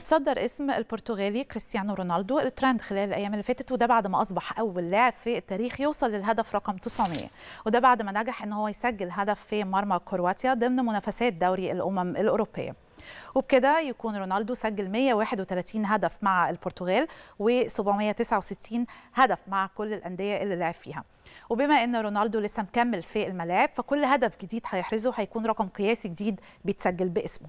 تصدر اسم البرتغالي كريستيانو رونالدو الترند خلال الايام اللي فاتت وده بعد ما اصبح اول لاعب في التاريخ يوصل للهدف رقم 900 وده بعد ما نجح ان هو يسجل هدف في مرمى كرواتيا ضمن منافسات دوري الامم الاوروبيه وبكده يكون رونالدو سجل 131 هدف مع البرتغال و769 هدف مع كل الأندية اللي لعب فيها وبما أن رونالدو لسه مكمل في الملاعب فكل هدف جديد هيحرزه هيكون رقم قياسي جديد بيتسجل باسمه